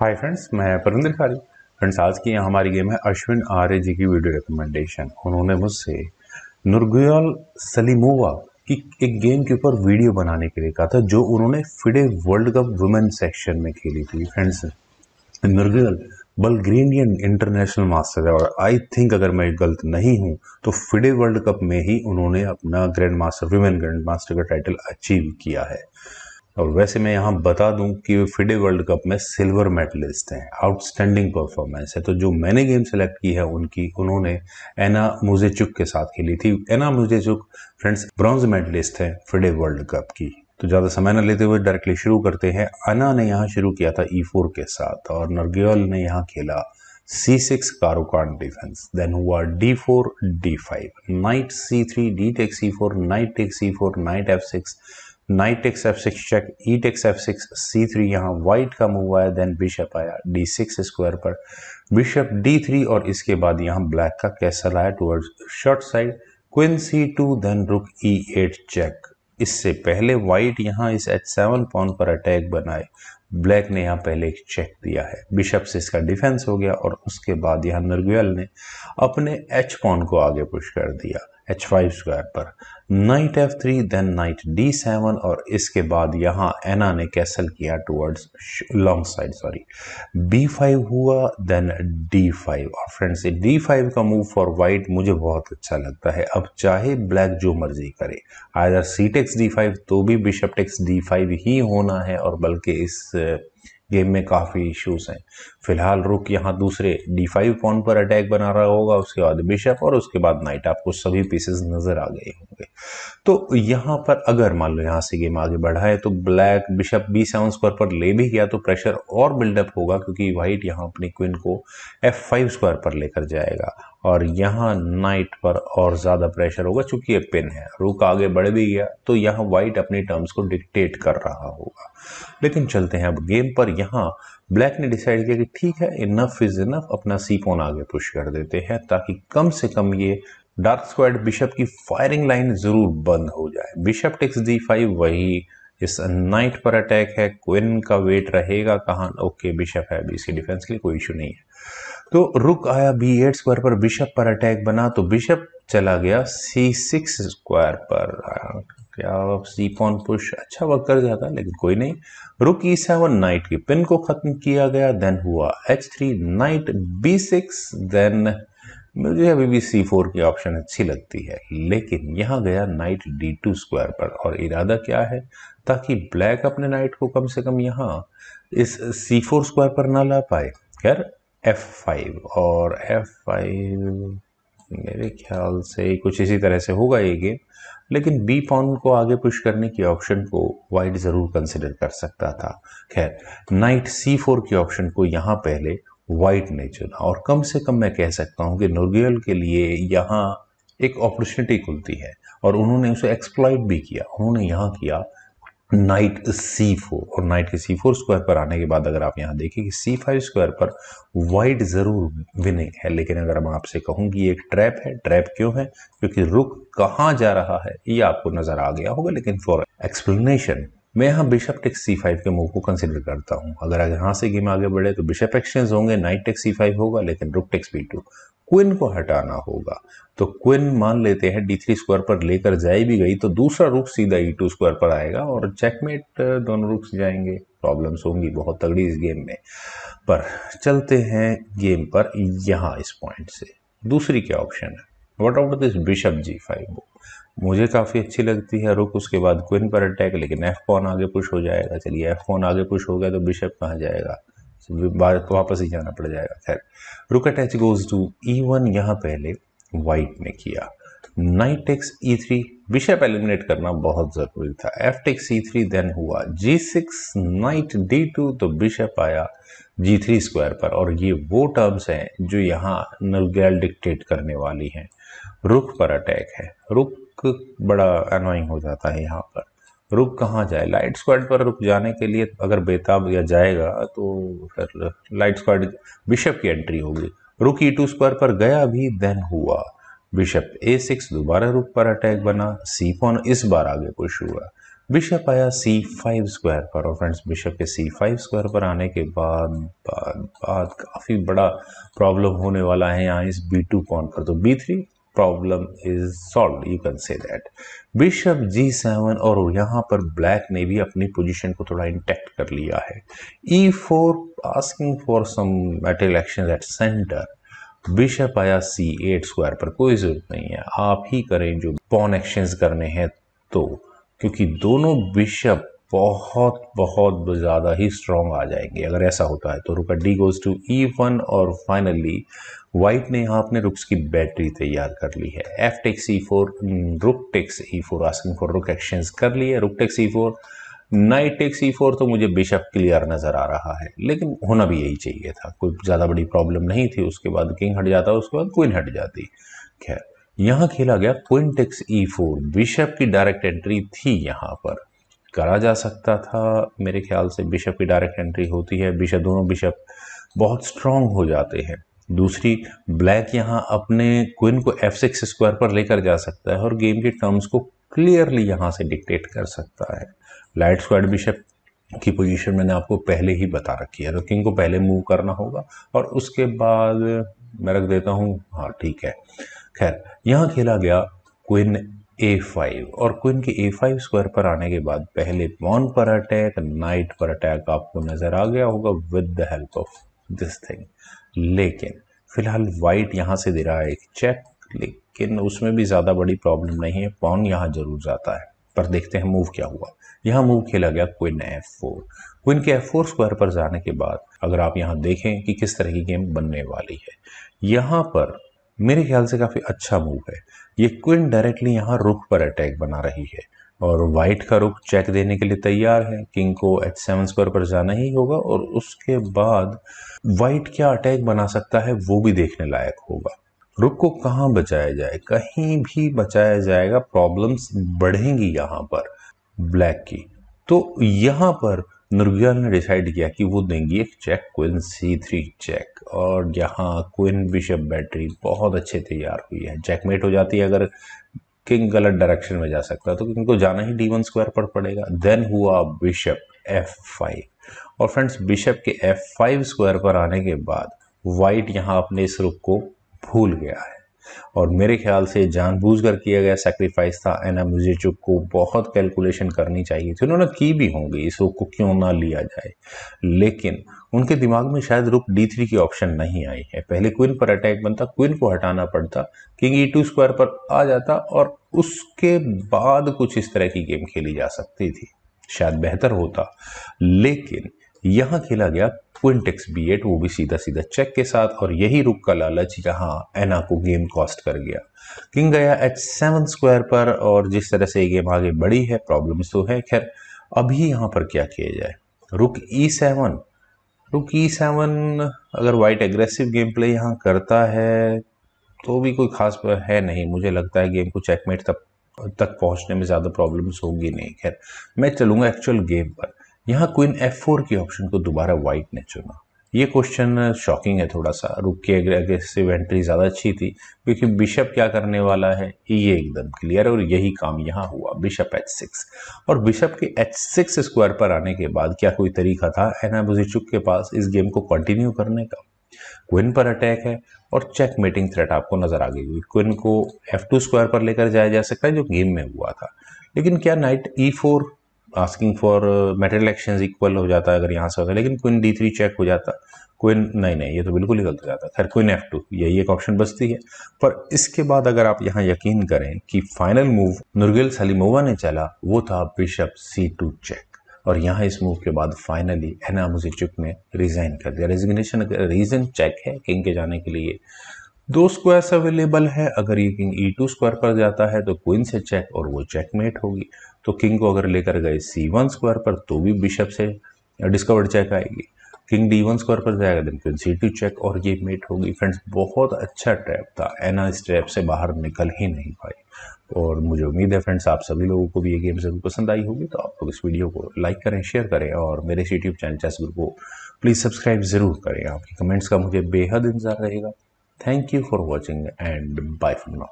Hi friends मैं परविंदर खारी friends आज की हमारी गेम है अश्विन आर्य जी की वीडियो रिकमेंडेशन उन्होंने मुझसे नुरगुयाल सलीमोवा की एक गेम के ऊपर वीडियो बनाने के लिए कहा था जो उन्होंने FIDE world cup women section में खेली थी friends Nurgyul Bulgarian international master है और आई थिंक अगर मैं गलत नहीं हूँ तो फिडे वर्ल्ड कप में ही उन्होंने अपना grand master women grand master का टाइटल अचीव किया है और वैसे मैं यहाँ बता दूं कि वे फिडे वर्ल्ड कप में सिल्वर मेडलिस्ट हैं आउटस्टैंडिंग परफॉर्मेंस है तो जो मैंने गेम सेलेक्ट की है उनकी उन्होंने एना मुजेचुक के साथ खेली थी Anna Muzychuk friends bronze medalist हैं फिडे वर्ल्ड कप की तो ज़्यादा समय न लेते हुए डायरेक्टली शुरू करते हैं अना ने यहाँ शुरू किया था ई e फोर के साथ और नरगेल ने यहाँ खेला c six Caro Kann defence then हुआ d four d five knight c three d take c four knight take c four knight f six knight x f six check e takes f six c three यहाँ white कम हुआ है then bishop आया d six square पर bishop d three और इसके बाद यहाँ ब्लैक का कैसल आया towards short side queen c two then रुक ई एट चेक इससे पहले वाइट यहाँ इस एच सेवन पॉन पर अटैक बनाए ब्लैक ने यहाँ पहले एक चेक दिया है बिशप से इसका डिफेंस हो गया और उसके बाद यहाँ नरगुयल ने अपने एच पॉन को आगे पुश कर दिया एच फाइव स्क्वायर पर knight f three then knight d seven और इसके बाद यहाँ एना ने कैसल किया towards long side sorry b five हुआ देन डी फाइव और फ्रेंड्स ये डी फाइव का मूव फॉर वाइट मुझे बहुत अच्छा लगता है अब चाहे ब्लैक जो मर्जी करे आइर सी टेक्स डी फाइव तो भी बिशप टेक्स डी फाइव ही होना है और बल्कि इस गेम में काफ़ी इश्यूज हैं फिलहाल रुक यहाँ दूसरे डी फाइव पॉन पर अटैक बना रहा होगा उसके बाद बिशप और उसके बाद नाइट आपको सभी पीसेस नज़र आ गए होंगे तो यहाँ पर अगर मान लो यहाँ से गेम आगे बढ़ा है तो black bishop b seven square पर ले भी गया तो प्रेशर और बिल्डअप होगा क्योंकि वाइट यहाँ अपनी क्विन को एफ फाइव स्क्वायर पर लेकर जाएगा और यहाँ नाइट पर और ज़्यादा प्रेशर होगा चूंकि ये पिन है रुक आगे बढ़ भी गया तो यहाँ वाइट अपने टर्म्स को डिक्टेट कर रहा होगा लेकिन चलते हैं अब गेम पर यहाँ ब्लैक ने डिसाइड किया कि ठीक है इनफ इज इनफ अपना सी पोन आगे पुश कर देते हैं ताकि कम से कम ये डार्क स्क्वाड बिशप की फायरिंग लाइन ज़रूर बंद हो जाए बिशप टिक्स डी फाइव वही इस नाइट पर अटैक है क्विन का वेट रहेगा कहाँ ओके बिशप है अभी इसकी डिफेंस के लिए कोई इशू नहीं है तो रुक आया बी एट स्क्वायर पर बिशप पर अटैक बना तो बिशप चला गया सी सिक्स स्क्वायर पर पुश अच्छा वर्क कर जाता लेकिन कोई नहीं रुक ई सेवन नाइट की पिन को खत्म किया गया देन हुआ h three knight b six then मुझे अभी भी सी फोर की ऑप्शन अच्छी लगती है लेकिन यहाँ गया नाइट डी टू स्क्वायर पर और इरादा क्या है ताकि ब्लैक अपने नाइट को कम से कम यहाँ इस सी फोर स्क्वायर पर ना ला पाए खैर एफ फाइव और एफ फाइव मेरे ख्याल से कुछ इसी तरह से होगा ये गेम लेकिन बी पॉन को आगे पुश करने की ऑप्शन को वाइट ज़रूर कंसिडर कर सकता था खैर नाइट सी फोर की ऑप्शन को यहाँ पहले वाइट ने चुना और कम से कम मैं कह सकता हूँ कि नुरगेल के लिए यहाँ एक अपॉर्चुनिटी खुलती है और उन्होंने उसे एक्सप्लॉइट भी किया उन्होंने यहाँ किया नाइट सी फोर और नाइट के सी फोर स्क्वायर पर आने के बाद अगर आप यहाँ देखें कि सी फाइव स्क्वायर पर वाइट ज़रूर विनिंग है लेकिन अगर मैं आपसे कहूँ कि एक ट्रैप है ट्रैप क्यों है क्योंकि रुक कहाँ जा रहा है ये आपको नज़र आ गया होगा लेकिन फॉर एक्सप्लेनेशन मैं यहाँ बिशप टेक सी फाइव के मूव को कंसिडर करता हूँ अगर यहाँ से गेम आगे बढ़े तो बिशप एक्सचेंज होंगे नाइट टेक सी फाइव होगा लेकिन rook takes B to Quinn को हटाना होगा तो क्विन मान लेते हैं डी थ्री स्क्वायर पर लेकर जाई भी गई तो दूसरा रुख सीधा ई टू स्क्वायर पर आएगा और चेकमेट दोनों रुख जाएंगे प्रॉब्लम्स होंगी बहुत तगड़ी इस गेम में पर चलते हैं गेम पर यहाँ इस पॉइंट से दूसरी क्या ऑप्शन है what about this bishop g five book मुझे काफ़ी अच्छी लगती है रुक उसके बाद क्विन पर अटैक लेकिन एफ कौन आगे पुश हो जाएगा चलिए एफ कौन आगे पुश हो गया तो बिशप कहाँ जाएगा तो वापस ही जाना पड़ जाएगा खैर rook at h goes to e one यहाँ पहले वाइट ने किया knight takes e three bishop eliminate करना बहुत ज़रूरी था f takes e three then हुआ g six knight d two तो बिशप आया जी थ्री स्क्वायर पर और ये वो टर्म्स हैं जो यहाँ नलगैल डिक्टेट करने वाली हैं रुख पर अटैक है रुख बड़ा अनोइंग हो जाता है यहाँ पर रुक कहाँ जाए लाइट स्क्वाड पर रुक जाने के लिए अगर बेताब या जाएगा तो फिर लाइट स्क्वाड बिशप की एंट्री होगी रुक ई टू स्क्वायर पर गया भी देन हुआ बिशप ए सिक्स दोबारा रुक पर अटैक बना सी फोन इस बार आगे पुश हुआ बिशप आया सी फाइव स्क्वायर पर और फ्रेंड्स बिशप के सी फाइव स्क्वायर पर आने के बाद बाद बाद काफ़ी बड़ा प्रॉब्लम होने वाला है यहाँ इस बी टू पॉन पर तो b three problem is solved you can say that bishop g seven और यहाँ पर ब्लैक ने भी अपनी पोजीशन को थोड़ा इंटेक्ट कर लिया है e four asking for some metal action at centre bishop आया सी एट स्क्वायर पर कोई जरूरत नहीं है आप ही करें जो पॉन एक्शंस करने हैं तो क्योंकि दोनों बिशप बहुत बहुत ज़्यादा ही स्ट्रॉन्ग आ जाएंगे अगर ऐसा होता है तो रुका d goes to e one और फाइनली वाइट ने यहाँ अपने रुक्स की बैटरी तैयार कर ली है f takes e four rook takes e four asking for rook exchange कर ली है rook takes e four knight takes e four तो मुझे बिशप क्लियर नज़र आ रहा है लेकिन होना भी यही चाहिए था कोई ज़्यादा बड़ी प्रॉब्लम नहीं थी उसके बाद किंग हट जाता उसके बाद क्वीन हट जाती खैर यहाँ खेला गया क्विंटेक्स ई फोर बिशप की डायरेक्ट एंट्री थी यहाँ पर करा जा सकता था मेरे ख्याल से बिशप की डायरेक्ट एंट्री होती है बिशप दोनों बिशप बहुत स्ट्रांग हो जाते हैं दूसरी ब्लैक यहाँ अपने क्विन को एफ सिक्स स्क्वायर पर लेकर जा सकता है और गेम के टर्म्स को क्लियरली यहाँ से डिक्टेट कर सकता है लाइट स्क्वाड बिशप की पोजीशन मैंने आपको पहले ही बता रखी है तो किंग को पहले मूव करना होगा और उसके बाद मैं रख देता हूँ हाँ ठीक है खैर यहाँ खेला गया क्विन ए फाइव और क्विन के ए फाइव स्क्वायर पर आने के बाद पहले पॉन पर अटैक नाइट पर अटैक आपको नज़र आ गया होगा with the help of this thing लेकिन फिलहाल वाइट यहाँ से दे रहा है एक चेक लेकिन उसमें भी ज़्यादा बड़ी प्रॉब्लम नहीं है पॉन यहाँ ज़रूर जाता है पर देखते हैं मूव क्या हुआ यहाँ मूव खेला गया क्विन एफ फोर क्विन के एफ फोर स्क्वायर पर जाने के बाद अगर आप यहाँ देखें कि किस तरह की गेम बनने वाली है यहाँ पर मेरे ख्याल से काफ़ी अच्छा मूव है ये क्विन डायरेक्टली यहाँ रुख पर अटैक बना रही है और वाइट का रुख चेक देने के लिए तैयार है किंग को एच सेवन स्क्वायर पर जाना ही होगा और उसके बाद वाइट क्या अटैक बना सकता है वो भी देखने लायक होगा रुक को कहाँ बचाया जाए कहीं भी बचाया जाएगा प्रॉब्लम्स बढ़ेंगी यहाँ पर ब्लैक की तो यहाँ पर नुर्गिया ने डिसाइड किया कि वो देंगी एक check queen c three check और यहाँ क्विन बिशप बैटरी बहुत अच्छे तैयार हुई है चेकमेट हो जाती है अगर किंग गलत डायरेक्शन में जा सकता है तो किंग को जाना ही डी वन स्क्वायर पर पड़ेगा देन हुआ बिशप एफ फाइव और फ्रेंड्स बिशप के एफ फाइव स्क्वायर पर आने के बाद वाइट यहाँ अपने इस रुख को भूल गया है और मेरे ख्याल से जानबूझकर किया गया सेक्रीफाइस था एना म्यूजिचुक को बहुत कैलकुलेशन करनी चाहिए थी उन्होंने की भी होंगी इस को क्यों ना लिया जाए लेकिन उनके दिमाग में शायद रुक डी थ्री की ऑप्शन नहीं आई है पहले क्विन पर अटैक बनता क्विन को हटाना पड़ता किंग ई टू स्क्वायर पर आ जाता और उसके बाद कुछ इस तरह की गेम खेली जा सकती थी शायद बेहतर होता लेकिन यहाँ खेला गया क्विंटेक्स बी एट वो भी सीधा सीधा चेक के साथ और यही रुक का लालच यहाँ एना को गेम कॉस्ट कर गया किंग गया एच सेवन स्क्वायर पर और जिस तरह से ये गेम आगे बढ़ी है प्रॉब्लम्स तो है खैर अभी यहाँ पर क्या किया जाए रुक e seven rook e seven अगर वाइट एग्रेसिव गेम प्ले यहाँ करता है तो भी कोई खास है नहीं मुझे लगता है गेम को चेकमेट तक तक पहुँचने में ज़्यादा प्रॉब्लम्स होगी नहीं खैर मैं चलूँगा एक्चुअल गेम पर यहाँ क्वीन एफ फोर के ऑप्शन को दोबारा वाइट ने चुना ये क्वेश्चन शॉकिंग uh, है थोड़ा सा रुक के अग्रेसिव एंट्री ज़्यादा अच्छी थी क्योंकि बिशप क्या करने वाला है ये एकदम क्लियर है और यही काम यहाँ हुआ बिशप एच सिक्स और बिशप के एच सिक्स स्क्वायर पर आने के बाद क्या कोई तरीका था एना बुजिचुक के पास इस गेम को कंटिन्यू करने का क्विन पर अटैक है और चेक मेटिंग थ्रेट आपको नजर आ गई हुई क्विन को एफ टू स्क्वायर पर लेकर जाया जा सकता है जो गेम में हुआ था लेकिन क्या knight e four asking for material exchange equal हो जाता है अगर यहाँ से होता लेकिन क्विन डी थ्री चेक हो जाता क्विन नहीं नहीं ये तो बिल्कुल ही गलत हो जाता खैर क्विन एफ टू यही एक ऑप्शन बचती है पर इसके बाद अगर आप यहाँ यकीन करें कि फाइनल मूव नुरगिल सलीमोवा ने चला वो था बिशप सी टू चेक और यहाँ इस मूव के बाद फाइनली एना मुजिचुक ने रिज़ाइन कर दिया रेजिग्नेशन रीज़न चेक है किंग के जाने के लिए दो स्क्वायर्स अवेलेबल है अगर ये किंग ई टू स्क्वायर पर जाता है तो क्वीन से चेक और वो चेकमेट होगी तो किंग को अगर लेकर गए सी वन स्क्वायर पर तो भी बिशप से डिस्कवर्ड चेक आएगी किंग डी वन स्क्वायर पर जाएगा then queen c two check और ये मेट होगी फ्रेंड्स बहुत अच्छा ट्रैप था एना इस ट्रैप से बाहर निकल ही नहीं पाई और मुझे उम्मीद है फ्रेंड्स आप सभी लोगों को भी ये गेम ज़रूर पसंद आई होगी तो आप लोग इस वीडियो को लाइक करें शेयर करें और मेरे यूट्यूब चैनल चैस को प्लीज़ सब्सक्राइब ज़रूर करें आपके कमेंट्स का मुझे बेहद इंतज़ार रहेगा Thank you for watching and bye for now.